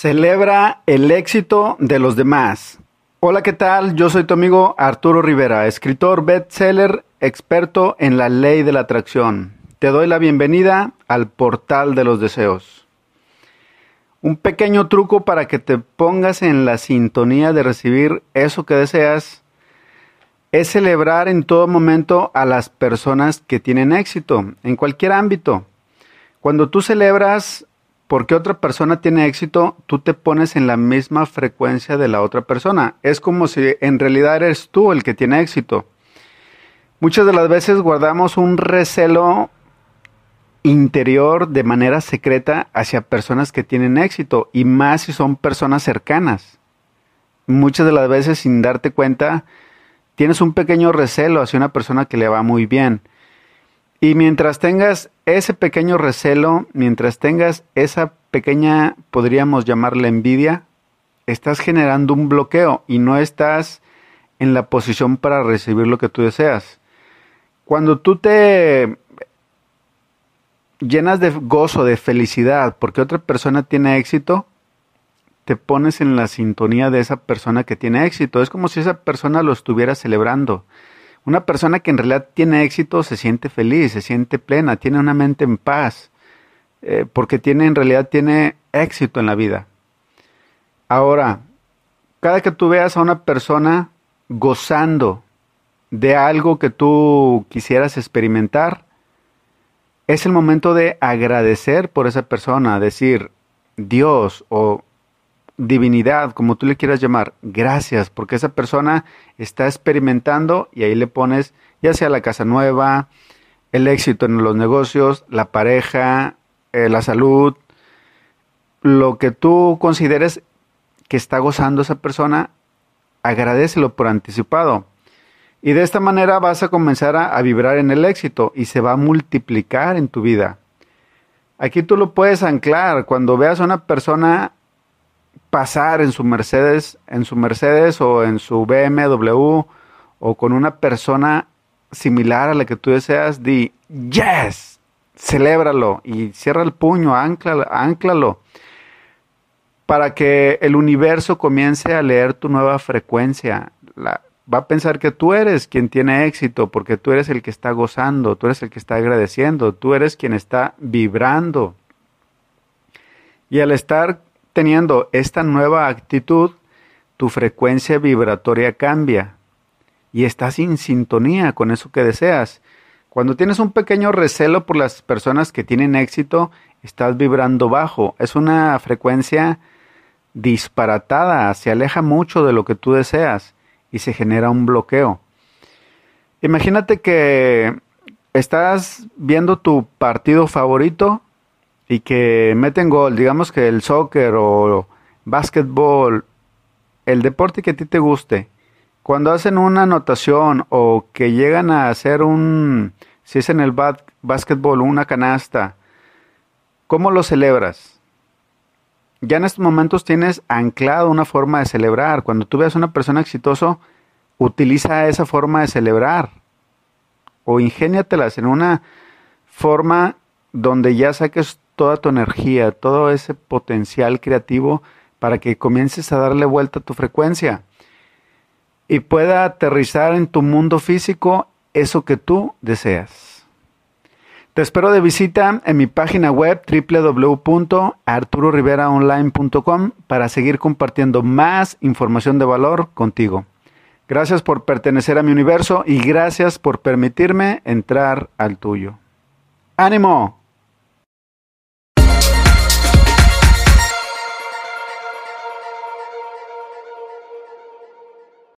Celebra el éxito de los demás. Hola, ¿qué tal? Yo soy tu amigo Arturo Rivera, escritor bestseller, experto en la ley de la atracción. Te doy la bienvenida al portal de los deseos. Un pequeño truco para que te pongas en la sintonía de recibir eso que deseas es celebrar en todo momento a las personas que tienen éxito, en cualquier ámbito. Cuando tú celebras porque otra persona tiene éxito, tú te pones en la misma frecuencia de la otra persona. Es como si en realidad eres tú el que tiene éxito. Muchas de las veces guardamos un recelo interior de manera secreta hacia personas que tienen éxito y más si son personas cercanas. Muchas de las veces sin darte cuenta, tienes un pequeño recelo hacia una persona que le va muy bien y mientras tengas ese pequeño recelo, mientras tengas esa pequeña, podríamos llamarla envidia, estás generando un bloqueo y no estás en la posición para recibir lo que tú deseas. Cuando tú te llenas de gozo, de felicidad, porque otra persona tiene éxito, te pones en la sintonía de esa persona que tiene éxito. Es como si esa persona lo estuviera celebrando. Una persona que en realidad tiene éxito se siente feliz, se siente plena, tiene una mente en paz, eh, porque tiene en realidad tiene éxito en la vida. Ahora, cada que tú veas a una persona gozando de algo que tú quisieras experimentar, es el momento de agradecer por esa persona, decir, Dios o divinidad, como tú le quieras llamar, gracias, porque esa persona está experimentando y ahí le pones ya sea la casa nueva, el éxito en los negocios, la pareja, eh, la salud, lo que tú consideres que está gozando esa persona, agradecelo por anticipado. Y de esta manera vas a comenzar a, a vibrar en el éxito y se va a multiplicar en tu vida. Aquí tú lo puedes anclar. Cuando veas a una persona pasar en su Mercedes, en su Mercedes o en su BMW o con una persona similar a la que tú deseas, di yes, celébralo y cierra el puño, anclalo, anclalo para que el universo comience a leer tu nueva frecuencia. La, va a pensar que tú eres quien tiene éxito, porque tú eres el que está gozando, tú eres el que está agradeciendo, tú eres quien está vibrando. Y al estar teniendo esta nueva actitud, tu frecuencia vibratoria cambia y estás en sintonía con eso que deseas. Cuando tienes un pequeño recelo por las personas que tienen éxito, estás vibrando bajo. Es una frecuencia disparatada, se aleja mucho de lo que tú deseas y se genera un bloqueo. Imagínate que estás viendo tu partido favorito y que meten gol. Digamos que el soccer o básquetbol, el deporte que a ti te guste, cuando hacen una anotación o que llegan a hacer un, si es en el básquetbol, una canasta, ¿cómo lo celebras? Ya en estos momentos tienes anclado una forma de celebrar. Cuando tú veas a una persona exitoso, utiliza esa forma de celebrar. O ingéniatelas en una forma donde ya saques toda tu energía, todo ese potencial creativo para que comiences a darle vuelta a tu frecuencia y pueda aterrizar en tu mundo físico eso que tú deseas. Te espero de visita en mi página web www.arturoriveraonline.com para seguir compartiendo más información de valor contigo. Gracias por pertenecer a mi universo y gracias por permitirme entrar al tuyo. ¡Ánimo!